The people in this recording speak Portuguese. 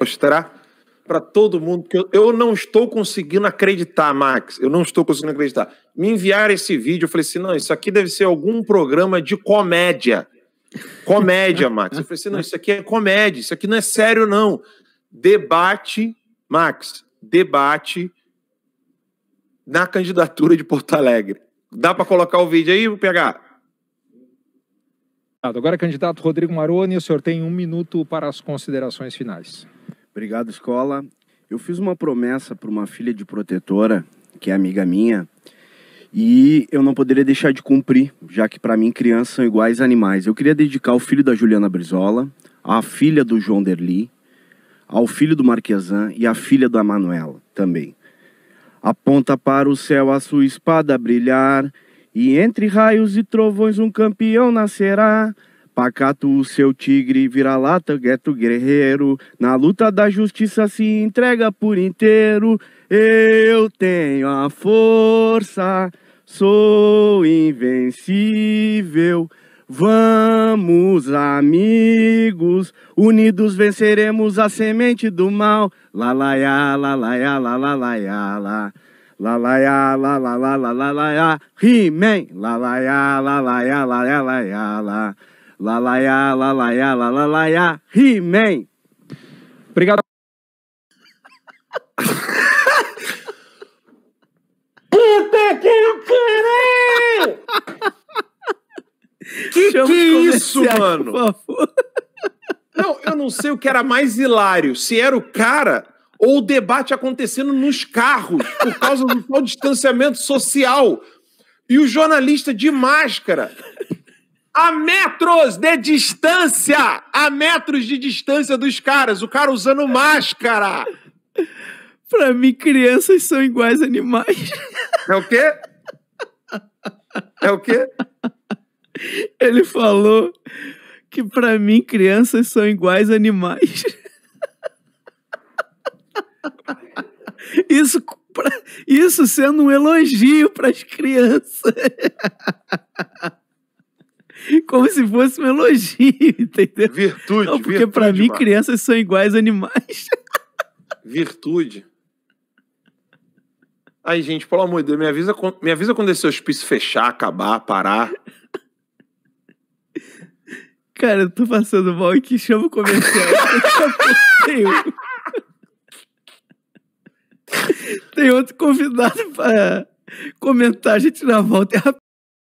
mostrar para todo mundo que eu, eu, não estou conseguindo acreditar, Max. Eu não estou conseguindo acreditar. Me enviaram esse vídeo, eu falei assim: não, isso aqui deve ser algum programa de comédia. Comédia, Max. Eu falei assim: não, isso aqui é comédia, isso aqui não é sério, não. Debate, Max, debate na candidatura de Porto Alegre. Dá para colocar o vídeo aí, vou pegar? Agora, candidato Rodrigo Maroni, o senhor tem um minuto para as considerações finais. Obrigado, escola. Eu fiz uma promessa para uma filha de protetora, que é amiga minha, e eu não poderia deixar de cumprir, já que para mim crianças são iguais a animais. Eu queria dedicar o filho da Juliana Brizola, a filha do João Derli, ao filho do Marquesan e à filha da Manuela também. Aponta para o céu a sua espada brilhar, e entre raios e trovões um campeão nascerá. Pacato o seu tigre vira-lata, gueto guerreiro. Na luta da justiça se entrega por inteiro. Eu tenho a força, sou invencível. Vamos, amigos, unidos venceremos a semente do mal. Lalaiá, lalaiá, lalaiá, lalaiá. Lalaiá, lalaiá, lalaiá, lalaiá. He-Man. Lalaiá, lalaiá, lalaiá, lalaiá. Lalaiá, lalaiá, lalaiá, He-Man. Obrigado. Puta que quero! Que Chama que é isso, mano? Não, eu não sei o que era mais hilário, se era o cara ou o debate acontecendo nos carros por causa do tal distanciamento social. E o jornalista de máscara a metros de distância, a metros de distância dos caras, o cara usando máscara. pra mim, crianças são iguais a animais. É o quê? É o quê? Ele falou que para mim crianças são iguais a animais. Isso, isso sendo um elogio para as crianças. como se fosse um elogio, entendeu? Virtude. Não, porque para mim, mano. crianças são iguais a animais. Virtude. Aí, gente, pelo amor de Deus, me avisa, me avisa quando esse hospício fechar, acabar, parar. Cara, eu tô passando mal aqui, chama o comercial. tem, outro... convidado pra comentar a gente na volta. É